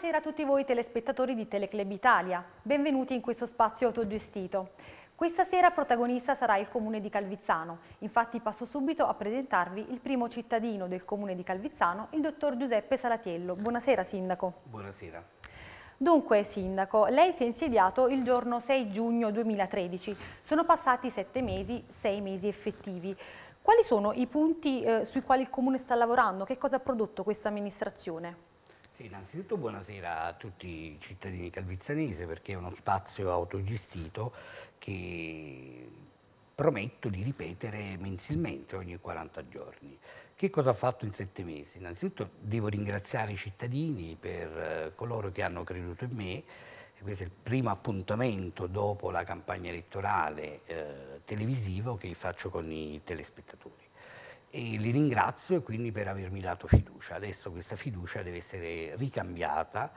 Buonasera a tutti voi telespettatori di Teleclub Italia, benvenuti in questo spazio autogestito. Questa sera protagonista sarà il comune di Calvizzano, infatti passo subito a presentarvi il primo cittadino del comune di Calvizzano, il dottor Giuseppe Salatiello. Buonasera sindaco. Buonasera. Dunque sindaco, lei si è insediato il giorno 6 giugno 2013, sono passati sette mesi, sei mesi effettivi. Quali sono i punti eh, sui quali il comune sta lavorando? Che cosa ha prodotto questa amministrazione? Sì, innanzitutto buonasera a tutti i cittadini calvizzanesi perché è uno spazio autogestito che prometto di ripetere mensilmente ogni 40 giorni. Che cosa ho fatto in sette mesi? Innanzitutto devo ringraziare i cittadini per eh, coloro che hanno creduto in me. Questo è il primo appuntamento dopo la campagna elettorale eh, televisivo che faccio con i telespettatori e li ringrazio quindi per avermi dato fiducia. Adesso questa fiducia deve essere ricambiata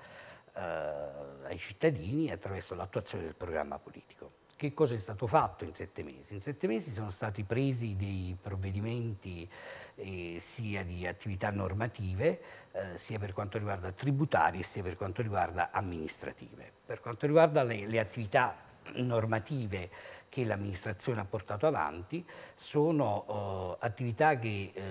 eh, ai cittadini attraverso l'attuazione del programma politico. Che cosa è stato fatto in sette mesi? In sette mesi sono stati presi dei provvedimenti eh, sia di attività normative, eh, sia per quanto riguarda tributarie, sia per quanto riguarda amministrative. Per quanto riguarda le, le attività normative che l'amministrazione ha portato avanti, sono eh, attività che eh,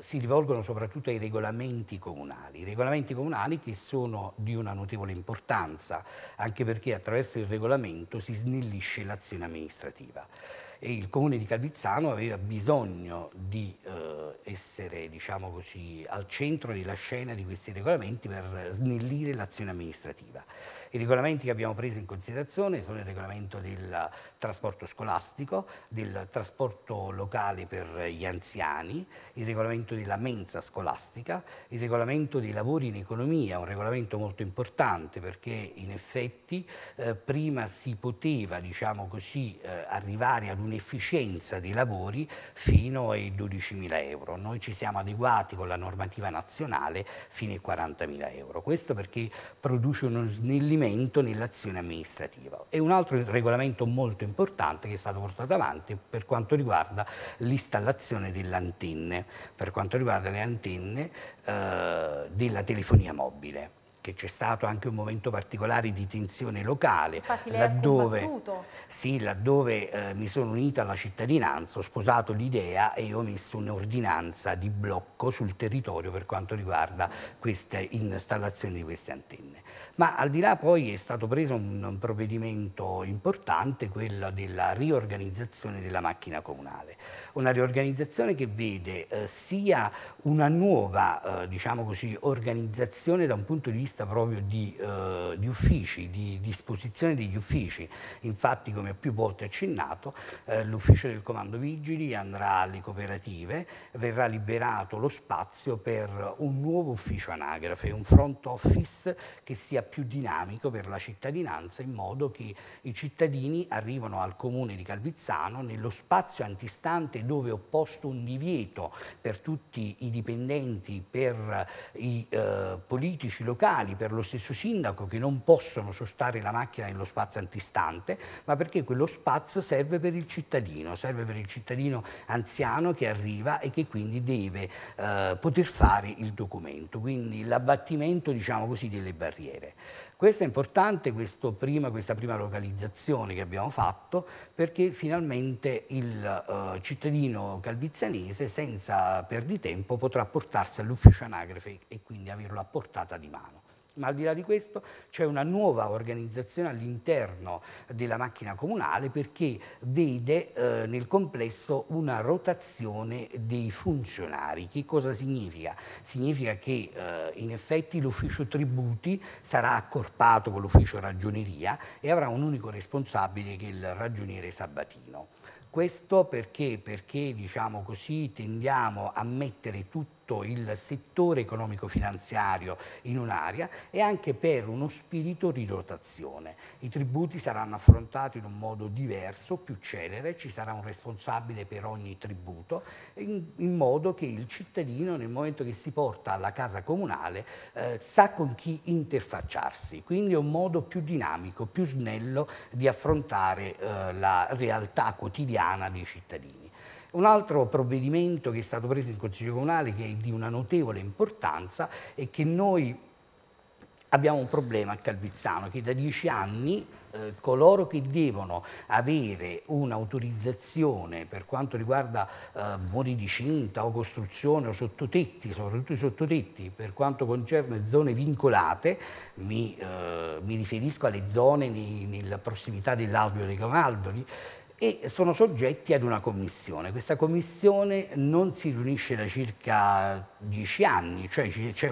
si rivolgono soprattutto ai regolamenti comunali, regolamenti comunali che sono di una notevole importanza, anche perché attraverso il regolamento si snellisce l'azione amministrativa. E il comune di Calvizzano aveva bisogno di eh, essere diciamo così, al centro della scena di questi regolamenti per snellire l'azione amministrativa. I regolamenti che abbiamo preso in considerazione sono il regolamento del trasporto scolastico, del trasporto locale per gli anziani, il regolamento della mensa scolastica, il regolamento dei lavori in economia, un regolamento molto importante perché in effetti eh, prima si poteva diciamo così, eh, arrivare ad un'efficienza dei lavori fino ai 12.000 euro. Noi ci siamo adeguati con la normativa nazionale fino ai 40.000 euro. Questo perché produce uno snellimento inserimento nell'azione amministrativa. E un altro regolamento molto importante che è stato portato avanti per quanto riguarda l'installazione delle antenne, per quanto riguarda le antenne eh, della telefonia mobile che c'è stato anche un momento particolare di tensione locale, Infatti lei laddove, sì, laddove eh, mi sono unita alla cittadinanza, ho sposato l'idea e ho messo un'ordinanza di blocco sul territorio per quanto riguarda queste installazioni di queste antenne. Ma al di là poi è stato preso un, provvedimento importante, quello della riorganizzazione della macchina comunale una riorganizzazione che vede eh, sia una nuova eh, diciamo così, organizzazione da un punto di vista proprio di, eh, di, uffici, di disposizione degli uffici. Infatti, come più volte accennato, eh, l'ufficio del comando vigili andrà alle cooperative, verrà liberato lo spazio per un nuovo ufficio anagrafe, un front office che sia più dinamico per la cittadinanza in modo che i cittadini arrivano al comune di Calvizzano nello spazio antistante dove ho posto un divieto per tutti i dipendenti, per i eh, politici locali, per lo stesso sindaco che non possono sostare la macchina nello spazio antistante, ma perché quello spazio serve per il cittadino, serve per il cittadino anziano che arriva e che quindi deve eh, poter fare il documento, quindi l'abbattimento diciamo così, delle barriere. Questo è importante, questo prima, questa prima localizzazione che abbiamo fatto, perché finalmente il eh, cittadino calvizianese senza perditempo potrà portarsi all'ufficio anagrafe e quindi averlo a portata di mano. Ma al di là di questo c'è una nuova organizzazione all'interno della macchina comunale perché vede eh, nel complesso una rotazione dei funzionari. Che cosa significa? Significa che eh, in effetti l'ufficio tributi sarà accorpato con l'ufficio ragioneria e avrà un unico responsabile che è il ragioniere Sabatino. Questo perché? Perché diciamo così, tendiamo a mettere tutti tutto il settore economico-finanziario in un'area e anche per uno spirito di rotazione. I tributi saranno affrontati in un modo diverso, più celere, ci sarà un responsabile per ogni tributo, in, in modo che il cittadino nel momento che si porta alla casa comunale eh, sa con chi interfacciarsi, quindi è un modo più dinamico, più snello di affrontare eh, la realtà quotidiana dei cittadini. Un altro provvedimento che è stato preso in Consiglio Comunale che è di una notevole importanza è che noi abbiamo un problema a Calvizzano che da dieci anni eh, coloro che devono avere un'autorizzazione per quanto riguarda eh, muri di cinta o costruzione o sottotetti, soprattutto i sottotetti per quanto concerne zone vincolate, mi, eh, mi riferisco alle zone nella prossimità dell'Albio dei Cavaldoli, e sono soggetti ad una commissione. Questa commissione non si riunisce da circa dieci anni, cioè c'è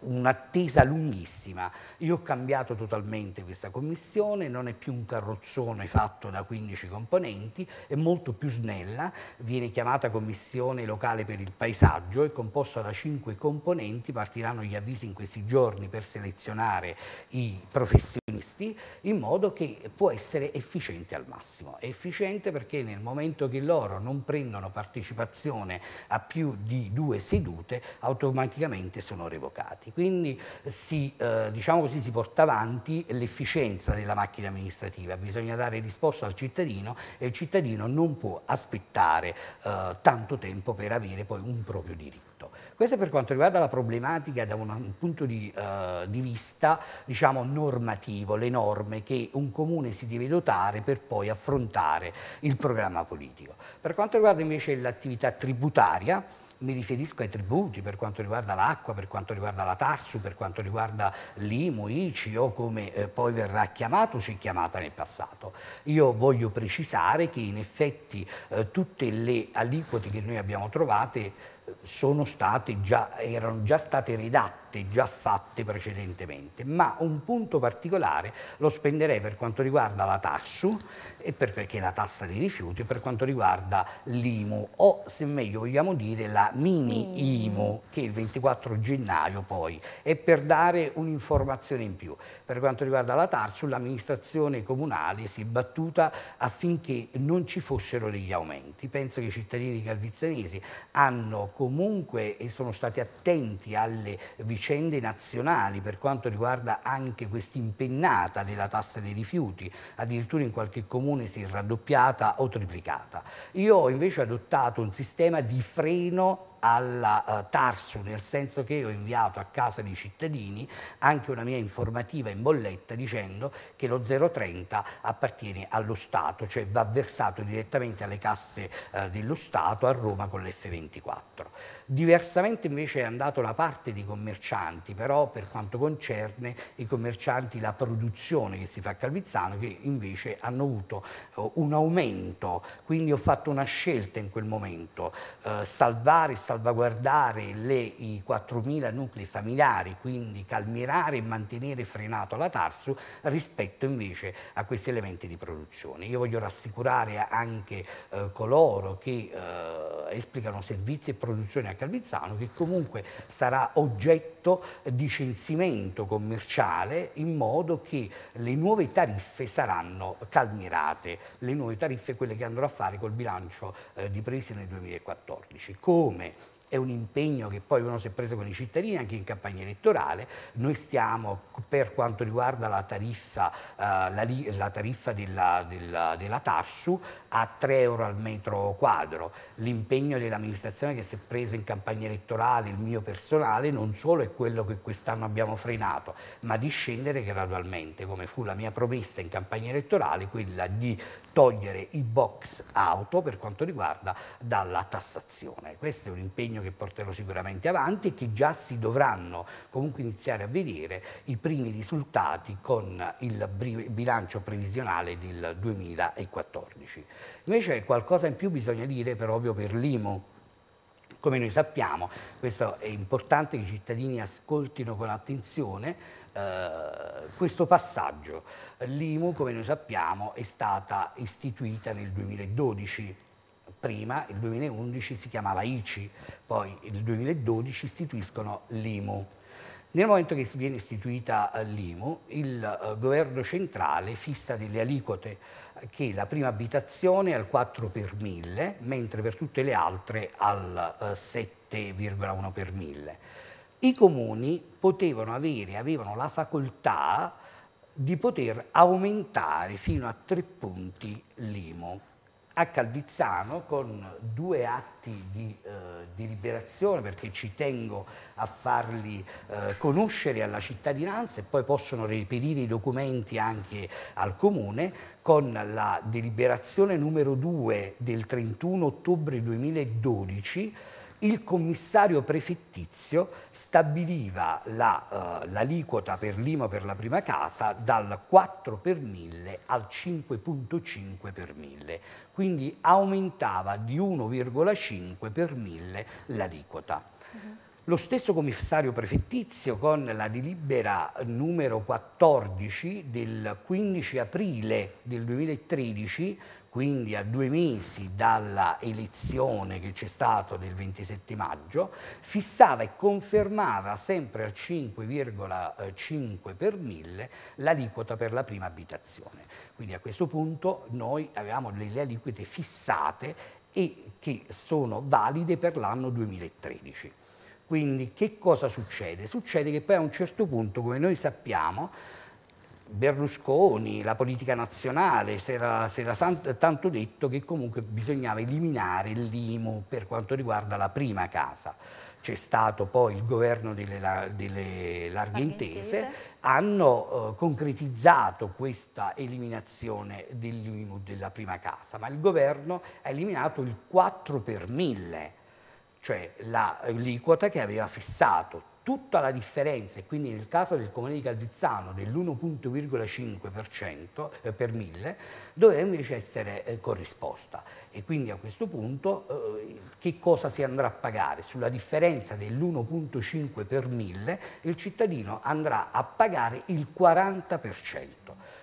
un'attesa un lunghissima. Io ho cambiato totalmente questa commissione, non è più un carrozzone fatto da 15 componenti, è molto più snella, viene chiamata commissione locale per il paesaggio, è composta da 5 componenti, partiranno gli avvisi in questi giorni per selezionare i professionisti in modo che può essere efficiente al massimo meccanismo efficiente perché nel momento che loro non prendono partecipazione a più di due sedute automaticamente sono revocati. Quindi eh, si, eh, diciamo così, si porta avanti l'efficienza della macchina amministrativa, bisogna dare risposta al cittadino e il cittadino non può aspettare eh, tanto tempo per avere poi un proprio diritto fatto. Questo per quanto riguarda la problematica da un punto di, eh, di vista diciamo, normativo, le norme che un comune si deve dotare per poi affrontare il programma politico. Per quanto riguarda invece l'attività tributaria, mi riferisco ai tributi per quanto riguarda l'acqua, per quanto riguarda la Tarsu, per quanto riguarda l'IMU, ICI o come eh, poi verrà chiamato o si è chiamata nel passato. Io voglio precisare che in effetti eh, tutte le aliquote che noi abbiamo trovate sono stati già, erano già stati ridatti contratti già fatte precedentemente, ma un punto particolare lo spenderei per quanto riguarda la TASSU, e per, che è la tassa dei rifiuti, e per quanto riguarda l'IMU, o se meglio vogliamo dire la mini IMU, che il 24 gennaio poi è per dare un'informazione in più. Per quanto riguarda la TARSU, l'amministrazione comunale si è battuta affinché non ci fossero degli aumenti. Penso che i cittadini calvizianesi hanno comunque e sono stati attenti alle vicende vicende nazionali per quanto riguarda anche questa impennata della tassa dei rifiuti, addirittura in qualche comune si è raddoppiata o triplicata. Io ho invece adottato un sistema di freno alla eh, Tarsu, nel senso che ho inviato a casa dei cittadini anche una mia informativa in bolletta dicendo che lo 030 appartiene allo Stato, cioè va versato direttamente alle casse eh, dello Stato a Roma con l'F24. Diversamente invece è andata la parte dei commercianti, però per quanto concerne i commercianti la produzione che si fa a Calvizzano, che invece hanno avuto eh, un aumento, quindi ho fatto una scelta in quel momento, eh, salvare, salvare salvaguardare le, i 4.000 nuclei familiari, quindi calmirare e mantenere frenato la Tarsu rispetto invece a questi elementi di produzione. Io voglio rassicurare anche eh, coloro che eh, esplicano servizi e produzione a Calvizzano che comunque sarà oggetto di censimento commerciale in modo che le nuove tariffe saranno calmirate, le nuove tariffe quelle che andrò a fare col bilancio eh, di nel 2014. Come è un impegno che poi uno si è preso con i cittadini anche in campagna elettorale. Noi stiamo, per quanto riguarda la tariffa, eh, la, la tariffa della, della, della, Tarsu, a 3 euro al metro quadro. L'impegno dell'amministrazione che si è preso in campagna elettorale, il mio personale, non solo è quello che quest'anno abbiamo frenato, ma di scendere gradualmente, come fu la mia promessa in campagna elettorale, quella di togliere i box auto per quanto riguarda dalla tassazione. Questo è un impegno che porterò sicuramente avanti e che già si dovranno comunque iniziare a vedere i primi risultati con il bilancio previsionale del 2014. Invece qualcosa in più bisogna dire proprio per l'IMU come noi sappiamo, questo è importante che i cittadini ascoltino con attenzione eh, questo passaggio. L'IMU, come noi sappiamo, è stata istituita nel 2012 prima, il 2011, si chiamava ICI, poi il 2012 istituiscono l'IMU. Nel momento che viene istituita eh, l'IMU, il eh, governo centrale fissa delle aliquote eh, che la prima abitazione è al 4 per 1000, mentre per tutte le altre al 7,1 per 1000. I comuni potevano avere, avevano la facoltà di poter aumentare fino a tre punti l'IMU a Calvizzano con due atti di, eh, di liberazione perché ci tengo a farli eh, conoscere alla cittadinanza e poi possono reperire i documenti anche al comune con la deliberazione numero 2 del 31 ottobre 2012 il commissario prefettizio stabiliva eh, l'aliquota la, uh, per l'IMO per la prima casa dal 4 per 1000 al 5.5 per 1000, quindi aumentava di 1,5 per 1000 l'aliquota. Uh -huh. Lo stesso commissario prefettizio con la delibera numero 14 del 15 aprile del 2013 quindi a due mesi dalla elezione che c'è stata del 27 maggio, fissava e confermava sempre al 5,5 per mille l'aliquota per la prima abitazione. Quindi a questo punto noi avevamo delle aliquote fissate e che sono valide per l'anno 2013. Quindi che cosa succede? Succede che poi a un certo punto, come noi sappiamo, Berlusconi, la politica nazionale, si era, tanto detto che comunque bisognava eliminare l'IMU per quanto riguarda la prima casa. C'è stato poi il governo delle, delle larghe intese, hanno eh, concretizzato questa eliminazione dell'IMU della prima casa, ma il governo ha eliminato il 4 per 1000, cioè l'aliquota che aveva fissato tutta la differenza, e quindi nel caso del comune di Calvizzano dell'1,5% eh, per mille, doveva invece essere eh, corrisposta. E quindi a questo punto eh, che cosa si andrà a pagare? Sulla differenza dell'1,5 per mille il cittadino andrà a pagare il 40%.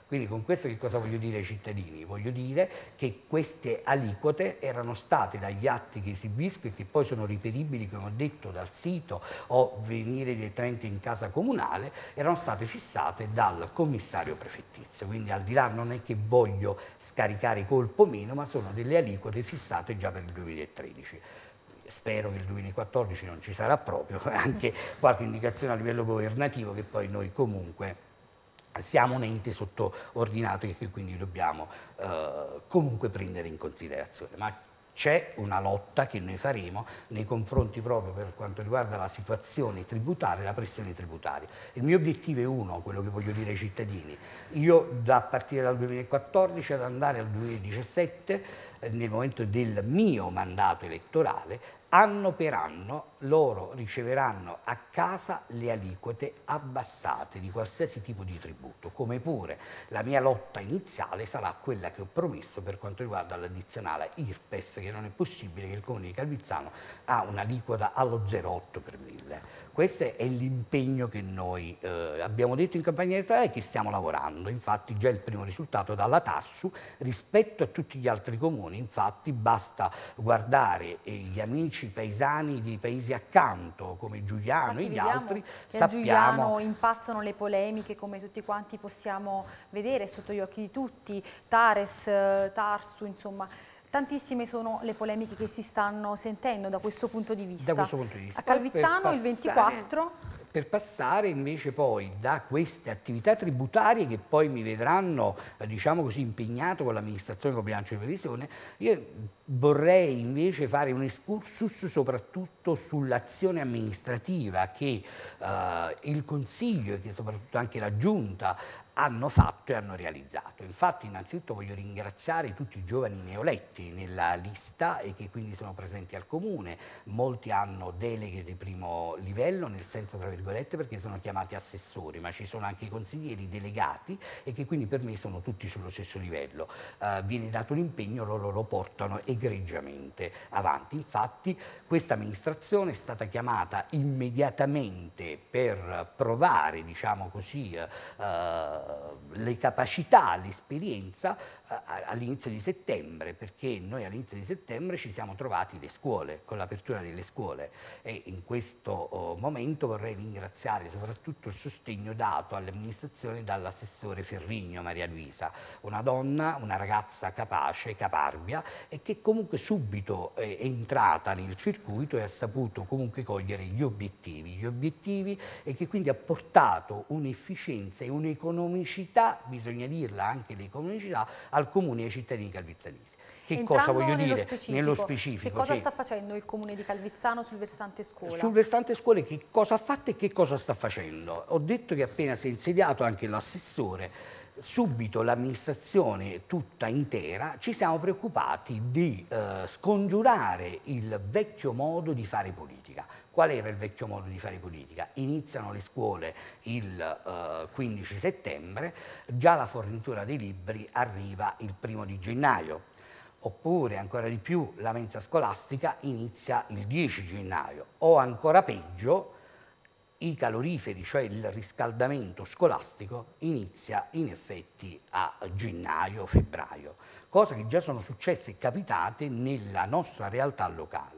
Quindi con questo che cosa voglio dire ai cittadini? Voglio dire che queste aliquote erano state dagli atti che esibisco e che poi sono riperibili, come ho detto, dal sito o venire direttamente in casa comunale, erano state fissate dal commissario prefettizio. Quindi al di là non è che voglio scaricare colpo meno, ma sono delle aliquote fissate già per il 2013 spero che il 2014 non ci sarà proprio, anche qualche indicazione a livello governativo che poi noi comunque siamo un ente sottoordinato e che quindi dobbiamo eh, comunque prendere in considerazione. Ma c'è una lotta che noi faremo nei confronti proprio per quanto riguarda la situazione tributaria e la pressione tributaria. Il mio obiettivo è uno, quello che voglio dire ai cittadini. Io da partire dal 2014 ad andare al 2017, eh, nel momento del mio mandato elettorale, anno per anno loro riceveranno a casa le aliquote abbassate di qualsiasi tipo di tributo, come pure la mia lotta iniziale sarà quella che ho promesso per quanto riguarda l'addizionale IRPEF, che non è possibile che il Comune di Calvizzano ha un'aliquota allo 0,8 per mille. Questo è l'impegno che noi eh, abbiamo detto in campagna elettorale e che stiamo lavorando, infatti già il primo risultato dalla Tassu rispetto a tutti gli altri comuni, infatti basta guardare eh, gli amici paesani dei paesi presi accanto come Giuliano e gli altri sappiamo... Giuliano impazzano le polemiche come tutti quanti possiamo vedere sotto gli occhi di tutti, Tares, eh, Tarsu, insomma... Tantissime sono le polemiche che si stanno sentendo da questo punto di vista. Da questo punto di vista. A Calvizzano il 24 per passare invece poi da queste attività tributarie che poi mi vedranno, eh, diciamo così, impegnato con l'amministrazione con il bilancio di previsione, io Vorrei invece fare un excursus soprattutto sull'azione amministrativa che eh, il Consiglio e che soprattutto anche la Giunta hanno fatto e hanno realizzato. Infatti innanzitutto voglio ringraziare tutti i giovani neoletti nella lista e che quindi sono presenti al comune, molti hanno deleghe di primo livello nel senso tra virgolette perché sono chiamati assessori, ma ci sono anche i consiglieri delegati e che quindi per me sono tutti sullo stesso livello. Eh, viene dato l'impegno, loro lo portano e egregiamente avanti. Infatti questa amministrazione è stata chiamata immediatamente per provare diciamo così, eh, le capacità, l'esperienza eh, all'inizio di settembre, perché noi all'inizio di settembre ci siamo trovati le scuole, con l'apertura delle scuole e in questo oh, momento vorrei ringraziare soprattutto il sostegno dato all'amministrazione dall'assessore Ferrigno Maria Luisa, una donna, una ragazza capace, caparbia e che comunque subito è entrata nel circuito e ha saputo comunque cogliere gli obiettivi, gli obiettivi e che quindi ha portato un'efficienza e un'economicità, bisogna dirla anche l'economicità, al comune e ai cittadini calvizzanesi. Che Entrando cosa voglio nello dire specifico, nello specifico? Che cosa sì. sta facendo il comune di Calvizzano sul versante scuola? Sul versante scuola che cosa ha fatto e che cosa sta facendo? Ho detto che appena si è insediato anche l'assessore subito l'amministrazione tutta intera ci siamo preoccupati di eh, scongiurare il vecchio modo di fare politica. Qual era il vecchio modo di fare politica? Iniziano le scuole il eh, 15 settembre, già la fornitura dei libri arriva il primo di gennaio oppure ancora di più la mensa scolastica inizia il 10 gennaio o ancora peggio i caloriferi, cioè il riscaldamento scolastico, inizia in effetti a gennaio-febbraio, cosa che già sono successe e capitate nella nostra realtà locale.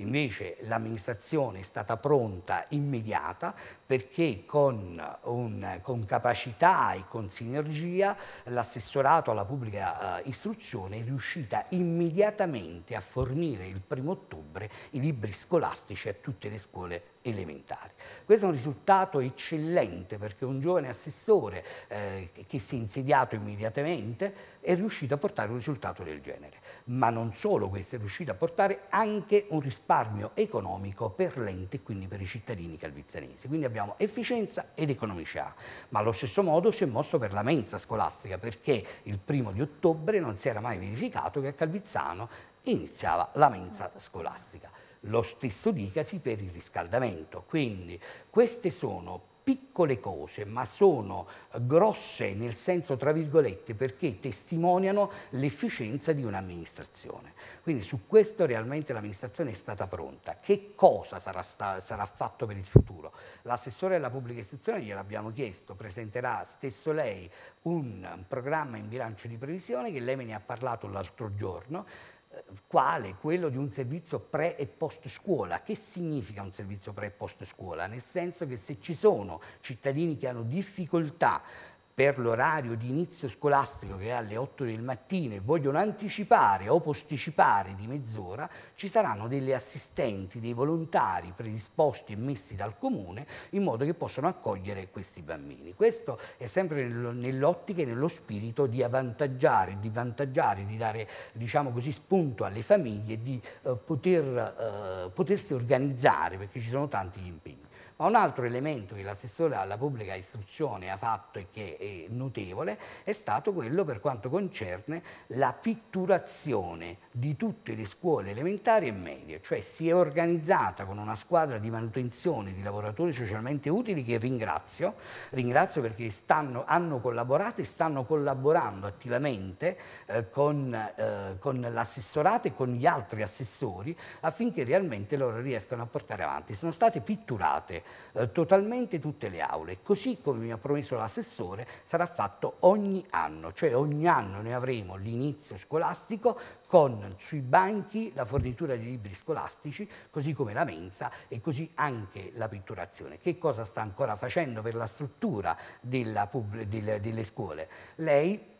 Invece l'amministrazione è stata pronta, immediata, perché con, un, con capacità e con sinergia l'assessorato alla pubblica eh, istruzione è riuscita immediatamente a fornire il primo ottobre i libri scolastici a tutte le scuole elementari. Questo è un risultato eccellente perché un giovane assessore eh, che si è insediato immediatamente è riuscito a portare un risultato del genere ma non solo questo, è riuscito a portare anche un risparmio economico per l'ente e quindi per i cittadini calvizzanesi. Quindi abbiamo efficienza ed economicità, ma allo stesso modo si è mosso per la mensa scolastica perché il primo di ottobre non si era mai verificato che a Calvizzano iniziava la mensa scolastica. Lo stesso dicasi per il riscaldamento, quindi queste sono piccole cose, ma sono grosse nel senso tra virgolette perché testimoniano l'efficienza di un'amministrazione. Quindi su questo realmente l'amministrazione è stata pronta. Che cosa sarà, sta, sarà fatto per il futuro? L'assessore della pubblica istruzione gliel'abbiamo chiesto, presenterà stesso lei un programma in bilancio di previsione che lei me ne ha parlato l'altro giorno quale quello di un servizio pre e post scuola. Che significa un servizio pre e post scuola? Nel senso che se ci sono cittadini che hanno difficoltà per l'orario di inizio scolastico che è alle 8 del mattino e vogliono anticipare o posticipare di mezz'ora, ci saranno delle assistenti, dei volontari predisposti e messi dal comune in modo che possano accogliere questi bambini. Questo è sempre nell'ottica e nello spirito di avvantaggiare, di vantaggiare, di dare diciamo così, spunto alle famiglie di eh, poter, eh, potersi organizzare perché ci sono tanti gli impegni. Ma un altro elemento che l'assessore alla pubblica istruzione ha fatto e che è notevole è stato quello per quanto concerne la pitturazione di tutte le scuole elementari e medie, cioè si è organizzata con una squadra di manutenzione di lavoratori socialmente utili che ringrazio, ringrazio perché stanno, hanno collaborato e stanno collaborando attivamente eh, con, eh, con l'assessorato e con gli altri assessori affinché realmente loro riescano a portare avanti. Sono state pitturate eh, totalmente tutte le aule. Così come mi ha promesso l'assessore sarà fatto ogni anno, cioè ogni anno noi avremo l'inizio scolastico con sui banchi la fornitura di libri scolastici, così come la mensa e così anche la pitturazione. Che cosa sta ancora facendo per la struttura della, delle, delle scuole? Lei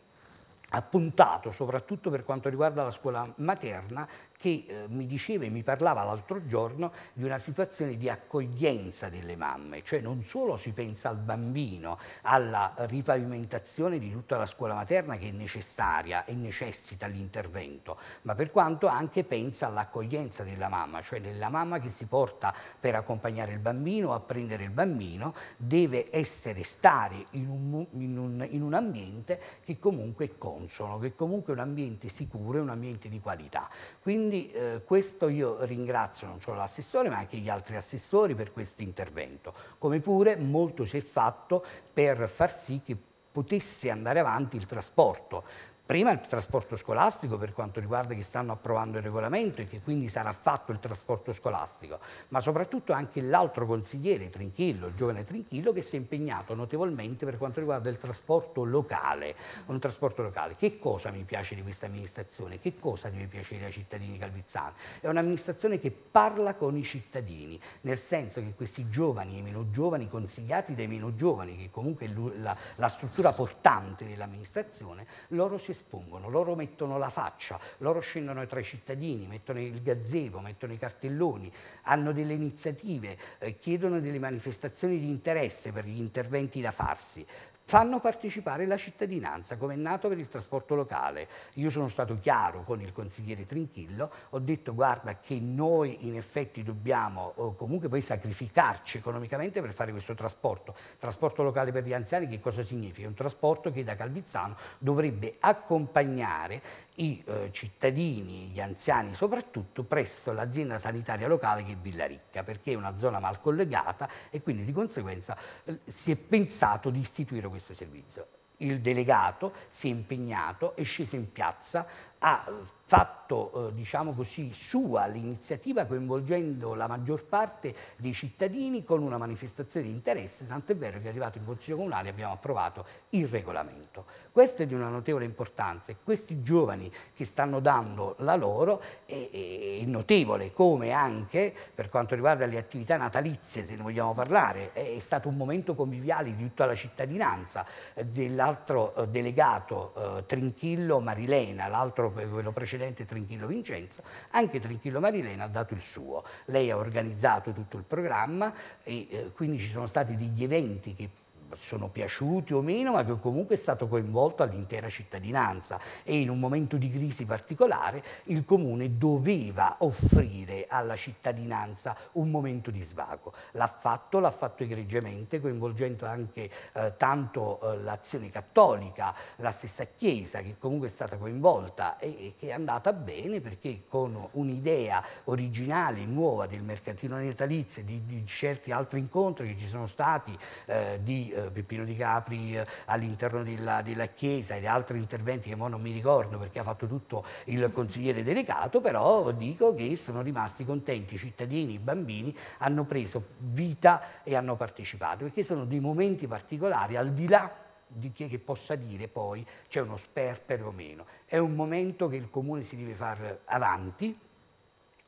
ha puntato soprattutto per quanto riguarda la scuola materna che eh, mi diceva e mi parlava l'altro giorno di una situazione di accoglienza delle mamme, cioè non solo si pensa al bambino, alla ripavimentazione di tutta la scuola materna che è necessaria e necessita l'intervento, ma per quanto anche pensa all'accoglienza della mamma, cioè della mamma che si porta per accompagnare il bambino, a prendere il bambino, deve essere, stare in un, in un, in un ambiente che comunque è consono, che comunque è un ambiente sicuro, e un ambiente di qualità. Quindi quindi eh, questo io ringrazio non solo l'assessore ma anche gli altri assessori per questo intervento, come pure molto si è fatto per far sì che potesse andare avanti il trasporto. Prima il trasporto scolastico per quanto riguarda che stanno approvando il regolamento e che quindi sarà fatto il trasporto scolastico, ma soprattutto anche l'altro consigliere Trinchillo, il giovane Trinchillo, che si è impegnato notevolmente per quanto riguarda il trasporto locale. Un trasporto locale. Che cosa mi piace di questa amministrazione? Che cosa deve piacere ai cittadini calvizzani? È un'amministrazione che parla con i cittadini, nel senso che questi giovani e meno giovani, consigliati dai meno giovani, che comunque è la, la struttura portante dell'amministrazione, loro si espongono, loro mettono la faccia, loro scendono tra i cittadini, mettono il gazebo, mettono i cartelloni, hanno delle iniziative, eh, chiedono delle manifestazioni di interesse per gli interventi da farsi fanno partecipare la cittadinanza, come è nato per il trasporto locale. Io sono stato chiaro con il consigliere Trinchillo, ho detto guarda che noi in effetti dobbiamo comunque poi sacrificarci economicamente per fare questo trasporto. Trasporto locale per gli anziani che cosa significa? un trasporto che da Calvizzano dovrebbe accompagnare i eh, cittadini, gli anziani soprattutto, presso l'azienda sanitaria locale che è Villaricca, perché è una zona mal collegata e quindi di conseguenza eh, si è pensato di istituire questo servizio. Il delegato si è impegnato, è sceso in piazza a fatto eh, diciamo così, sua l'iniziativa coinvolgendo la maggior parte dei cittadini con una manifestazione di interesse, tanto è vero che è arrivato in Consiglio Comunale e abbiamo approvato il regolamento. Questo è di una notevole importanza e questi giovani che stanno dando la loro è, è notevole, come anche per quanto riguarda le attività natalizie, se ne vogliamo parlare, è, è stato un momento conviviale di tutta la cittadinanza, eh, dell'altro eh, delegato eh, Trinchillo Marilena, l'altro eh, quello precedente precedente Trinchillo Vincenzo, anche Trinchillo Marilena ha dato il suo. Lei ha organizzato tutto il programma e eh, quindi ci sono stati degli eventi che sono piaciuti o meno, ma che comunque è stato coinvolto all'intera cittadinanza e in un momento di crisi particolare il comune doveva offrire alla cittadinanza un momento di svago. L'ha fatto, l'ha fatto egregiamente, coinvolgendo anche eh, tanto eh, l'azione cattolica, la stessa Chiesa che comunque è stata coinvolta e, e che è andata bene perché con un'idea originale, nuova del mercatino natalizio e di, di, certi altri incontri che ci sono stati eh, di eh, Peppino Di Capri eh, all'interno della, della, Chiesa ed altri interventi che non mi ricordo perché ha fatto tutto il consigliere delegato, però dico che sono rimasti contenti i cittadini, i bambini, hanno preso vita e hanno partecipato, perché sono dei momenti particolari al di là di chi che possa dire poi c'è uno sperpero o meno. È un momento che il comune si deve fare avanti,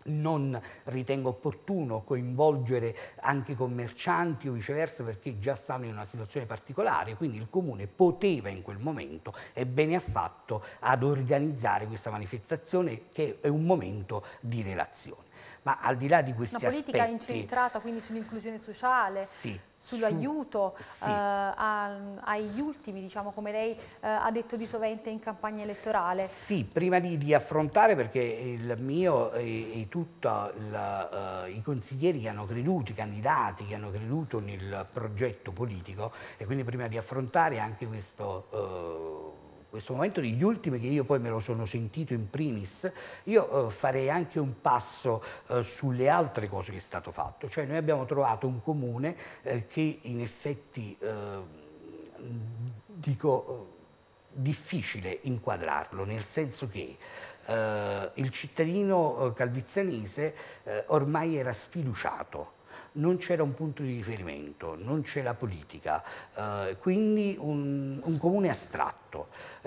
non ritengo opportuno coinvolgere anche i commercianti o viceversa perché già stanno in una situazione particolare, quindi il Comune poteva in quel momento e bene ha fatto ad organizzare questa manifestazione che è un momento di relazione ma al di là di questi aspetti... Una politica aspetti, incentrata quindi sull'inclusione sociale, sì, sull'aiuto sì. eh, agli ultimi, diciamo, come lei eh, ha detto di sovente in campagna elettorale. Sì, prima di, di affrontare, perché il mio e, e tutti uh, eh, i consiglieri che hanno creduto, i candidati che hanno creduto nel progetto politico, e quindi prima di affrontare anche questo... Uh, questo momento degli ultimi che io poi me lo sono sentito in primis, io eh, farei anche un passo eh, sulle altre cose che è stato fatto, cioè noi abbiamo trovato un comune eh, che in effetti, eh, dico, eh, difficile inquadrarlo, nel senso che eh, il cittadino calvizzanese ormai era sfiduciato, non c'era un punto di riferimento, non c'è la politica, eh, quindi un, un, comune astratto.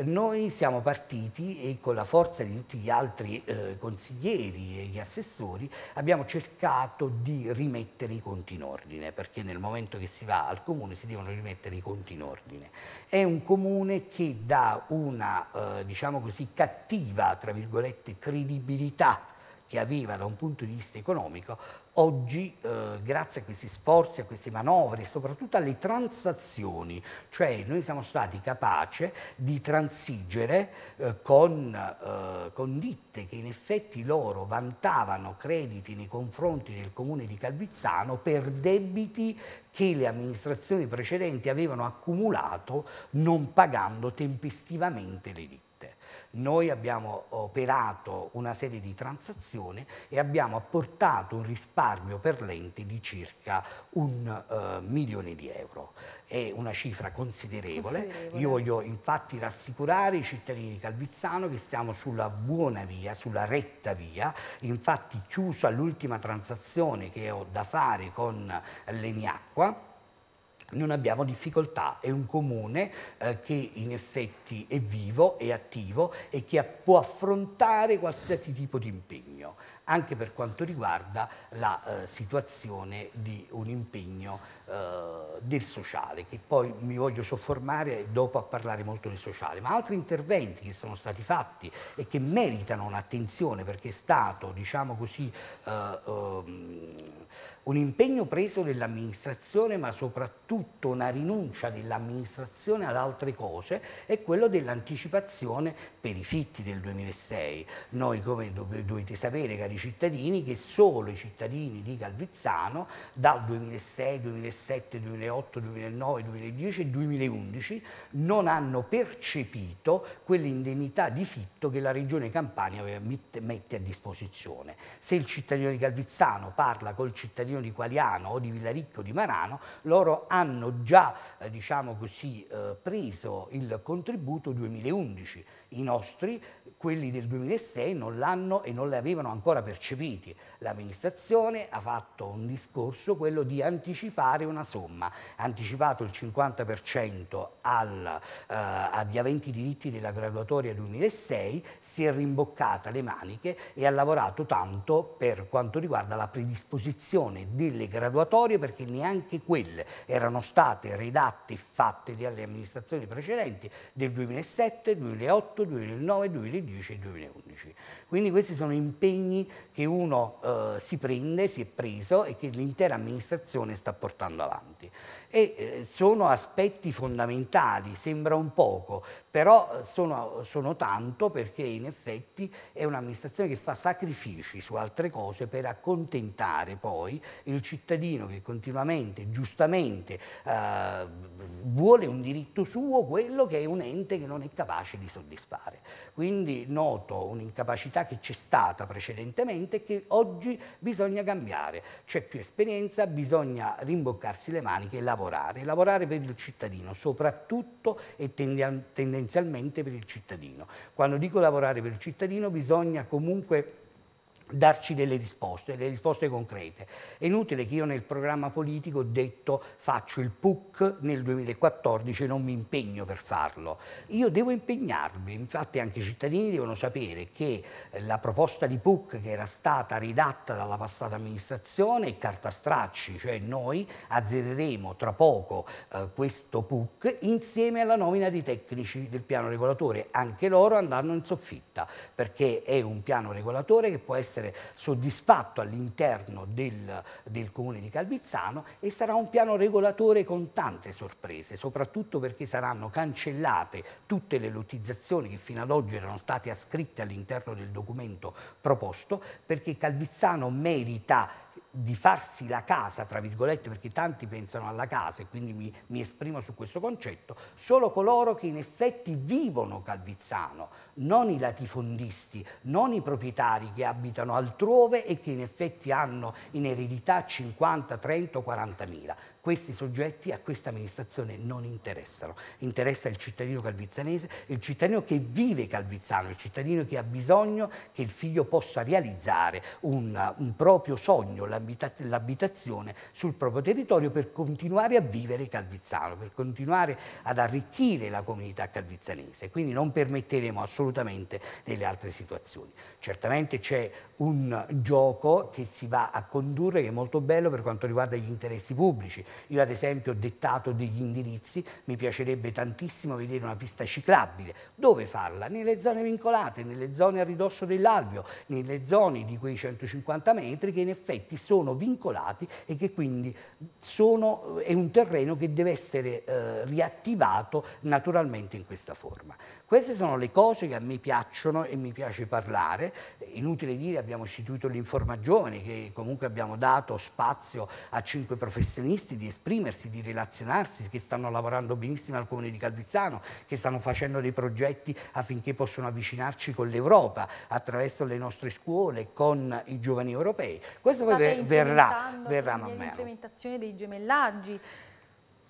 Noi siamo partiti e con la forza di tutti gli altri eh, consiglieri e gli assessori abbiamo cercato di rimettere i conti in ordine, perché nel momento che si va al comune si devono rimettere i conti in ordine. È un comune che da una, eh, diciamo così, cattiva, tra virgolette, credibilità che aveva da un punto di vista economico, Oggi, eh, grazie a questi sforzi, a queste manovre, e soprattutto alle transazioni, cioè noi siamo stati capaci di transigere eh, con, eh, con, ditte che in effetti loro vantavano crediti nei confronti del comune di Calvizzano per debiti che le amministrazioni precedenti avevano accumulato non pagando tempestivamente le ditte. Noi abbiamo operato una serie di transazioni e abbiamo apportato un risparmio per l'ente di circa un uh, milione di euro. È una cifra considerevole. considerevole. Io voglio infatti rassicurare i cittadini di Calvizzano che stiamo sulla buona via, sulla retta via. Infatti chiuso all'ultima transazione che ho da fare con l'Eniacqua non abbiamo difficoltà, è un comune eh, che in effetti è vivo, è attivo e che può affrontare qualsiasi tipo di impegno, anche per quanto riguarda la eh, situazione di un impegno eh, del sociale, che poi mi voglio soffermare dopo a parlare molto del sociale, ma altri interventi che sono stati fatti e che meritano un'attenzione perché è stato, diciamo così, eh, ehm, un impegno preso dell'amministrazione ma soprattutto una rinuncia dell'amministrazione ad altre cose è quello dell'anticipazione per i fitti del 2006. Noi come dovete sapere cari cittadini che solo i cittadini di Calvizzano dal 2006, 2007, 2008, 2009, 2010 e 2011 non hanno percepito quell'indennità di fitto che la regione Campania mette a disposizione. Se il cittadino di Calvizzano parla col cittadino Torino di Qualiano o di Villaricco di Marano, loro hanno già eh, diciamo così, eh, preso il contributo 2011 i nostri, quelli del 2006, non l'hanno e non li avevano ancora percepiti. L'amministrazione ha fatto un discorso, quello di anticipare una somma. Ha anticipato il 50% al, eh, agli aventi diritti della graduatoria 2006, si è rimboccata le maniche e ha lavorato tanto per quanto riguarda la predisposizione delle graduatorie perché neanche quelle erano state redatte e fatte dalle amministrazioni precedenti del 2007, 2008, 2008, 2009, 2010 e 2011. Quindi questi sono impegni che uno eh, si prende, si è preso e che l'intera amministrazione sta portando avanti. E eh, sono aspetti fondamentali, sembra un poco, però eh, sono, sono, tanto perché in effetti è un'amministrazione che fa sacrifici su altre cose per accontentare poi il cittadino che continuamente, giustamente, eh, vuole un diritto suo, quello che è un ente che non è capace di soddisfare. Quindi noto un'incapacità che c'è stata precedentemente e che oggi bisogna cambiare. C'è più esperienza, bisogna rimboccarsi le maniche e lavorare. Lavorare per il cittadino soprattutto e tendenzialmente essenzialmente per il cittadino. Quando dico lavorare per il cittadino bisogna comunque darci delle risposte, delle risposte concrete. È inutile che io nel programma politico ho detto faccio il PUC nel 2014 e non mi impegno per farlo. Io devo impegnarmi, infatti anche i cittadini devono sapere che eh, la proposta di PUC che era stata ridatta dalla passata amministrazione è carta stracci, cioè noi azzereremo tra poco eh, questo PUC insieme alla nomina dei tecnici del piano regolatore, anche loro andranno in soffitta perché è un piano regolatore che può essere essere soddisfatto all'interno del, del comune di Calvizzano e sarà un piano regolatore con tante sorprese, soprattutto perché saranno cancellate tutte le lottizzazioni che fino ad oggi erano state ascritte all'interno del documento proposto, perché Calvizzano merita di farsi la casa, tra virgolette, perché tanti pensano alla casa e quindi mi, mi, esprimo su questo concetto, solo coloro che in effetti vivono Calvizzano, non i latifondisti, non i proprietari che abitano altrove e che in effetti hanno in eredità 50, 30 o 40 mila questi soggetti a questa amministrazione non interessano, interessa il cittadino calvizzanese, il cittadino che vive Calvizzano, il cittadino che ha bisogno che il figlio possa realizzare un, un proprio sogno, l'abitazione sul proprio territorio per continuare a vivere Calvizzano, per continuare ad arricchire la comunità calvizzanese, quindi non permetteremo assolutamente delle altre situazioni. Certamente c'è un gioco che si va a condurre che è molto bello per quanto riguarda gli interessi pubblici, io ad esempio ho dettato degli indirizzi, mi piacerebbe tantissimo vedere una pista ciclabile. Dove farla? Nelle zone vincolate, nelle zone a ridosso dell'albio, nelle zone di quei 150 metri che in effetti sono vincolati e che quindi sono, eh, è un terreno che deve essere eh, riattivato naturalmente in questa forma. Queste sono le cose che a me piacciono e mi piace parlare. Inutile dire, abbiamo istituito l'Informa Giovani, che comunque abbiamo dato spazio a cinque professionisti di esprimersi, di relazionarsi, che stanno lavorando benissimo al Comune di Calvizzano, che stanno facendo dei progetti affinché possano avvicinarci con l'Europa, attraverso le nostre scuole, con i giovani europei. Questo poi ver verrà, verrà man mano. L'implementazione dei gemellaggi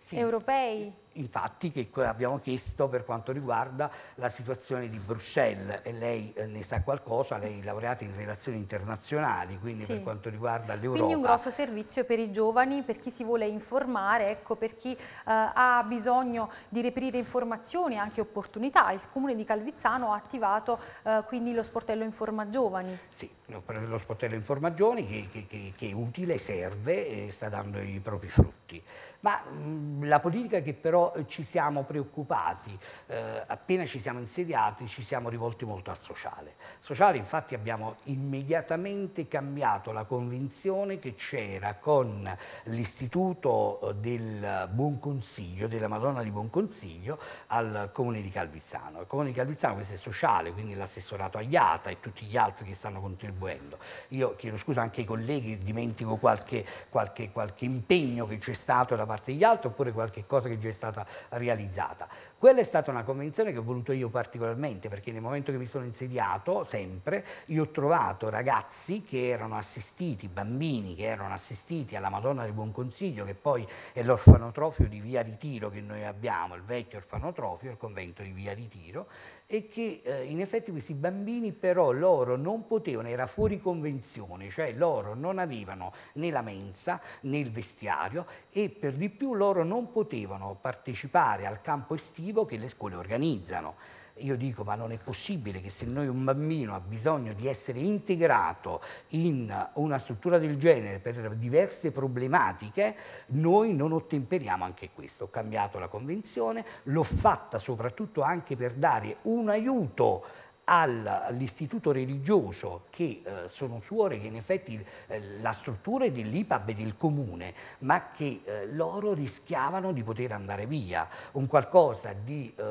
sì. europei i fatti che abbiamo chiesto per quanto riguarda la situazione di Bruxelles e lei eh, ne sa qualcosa, lei è laureata in relazioni internazionali, quindi sì. per quanto riguarda l'Europa. Quindi un grosso servizio per i giovani, per chi si vuole informare, ecco, per chi eh, ha bisogno di reperire informazioni e anche opportunità. Il Comune di Calvizzano ha attivato eh, quindi lo sportello Informa Giovani. Sì, lo sportello Informa Giovani che, che, che, che è utile, serve e sta dando i propri frutti. Ma mh, la politica che però ci siamo preoccupati, eh, appena ci siamo insediati ci siamo rivolti molto al sociale. Sociale infatti abbiamo immediatamente cambiato la convinzione che c'era con l'istituto eh, del Buon Consiglio, della Madonna di Buon Consiglio, al comune di Calvizzano. Il comune di Calvizzano questo è sociale, quindi l'assessorato Agliata e tutti gli altri che stanno contribuendo. Io chiedo scusa anche ai colleghi, dimentico qualche, qualche, qualche impegno che c'è stato da parte degli altri oppure qualche cosa che già è stata stata realizzata. Quella è stata una convenzione che ho voluto io particolarmente perché nel momento che mi sono insediato, sempre, io ho trovato ragazzi che erano assistiti, bambini che erano assistiti alla Madonna del Buon Consiglio, che poi è l'orfanotrofio di Via Ritiro che noi abbiamo, il vecchio orfanotrofio, il convento di Via Ritiro, e che eh, in effetti questi bambini però loro non potevano, era fuori convenzione, cioè loro non avevano né la mensa né il vestiario e per di più loro non potevano partecipare al campo estivo che le scuole organizzano. Io dico, ma non è possibile che se noi un bambino ha bisogno di essere integrato in una struttura del genere per diverse problematiche, noi non ottemperiamo anche questo. Ho cambiato la convenzione, l'ho fatta soprattutto anche per dare un aiuto all'istituto religioso che eh, sono suore che in effetti eh, la struttura è dell'IPAB e del comune ma che eh, loro rischiavano di poter andare via un qualcosa di, eh,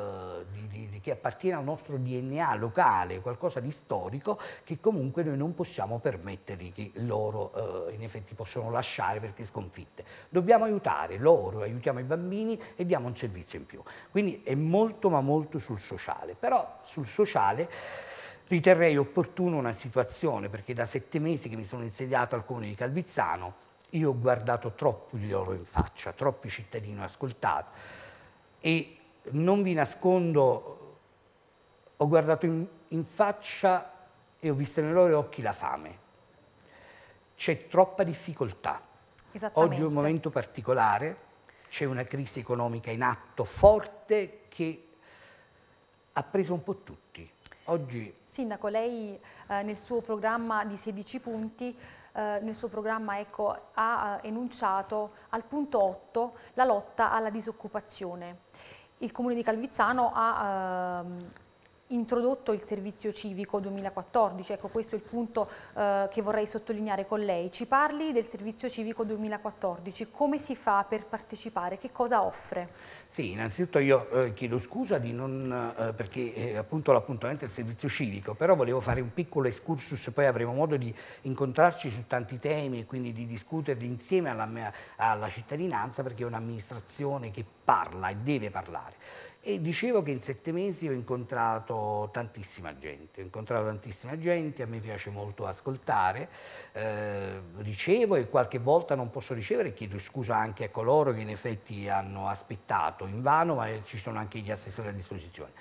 di, di, che appartiene al nostro DNA locale qualcosa di storico che comunque noi non possiamo permettergli che loro eh, in effetti possono lasciare perché sconfitte dobbiamo aiutare loro aiutiamo i bambini e diamo un servizio in più quindi è molto ma molto sul sociale però sul sociale riterrei opportuna una situazione, perché da sette mesi che mi sono insediato al comune di Calvizzano, io ho guardato troppo di loro in faccia, troppi cittadini ho ascoltato e non vi nascondo, ho guardato in, in faccia e ho visto nei loro occhi la fame. C'è troppa difficoltà. Oggi è un momento particolare, c'è una crisi economica in atto forte che ha preso un po' tutti Oggi. Sindaco, lei eh, nel suo programma di 16 punti eh, nel suo programma ecco, ha eh, enunciato al punto 8 la lotta alla disoccupazione. Il comune di Calvizzano ha ehm, introdotto il servizio civico 2014, ecco questo è il punto eh, che vorrei sottolineare con lei. Ci parli del servizio civico 2014, come si fa per partecipare, che cosa offre? Sì, innanzitutto io eh, chiedo scusa non, eh, perché eh, appunto l'appuntamento è il servizio civico, però volevo fare un piccolo excursus, poi avremo modo di incontrarci su tanti temi e quindi di discuterli insieme alla, mia, alla cittadinanza perché è un'amministrazione che parla e deve parlare. E dicevo che in sette mesi ho incontrato tantissima gente, ho incontrato tantissima gente, a me piace molto ascoltare, eh, ricevo e qualche volta non posso ricevere, chiedo scusa anche a coloro che in effetti hanno aspettato in vano, ma ci sono anche gli assessori a disposizione.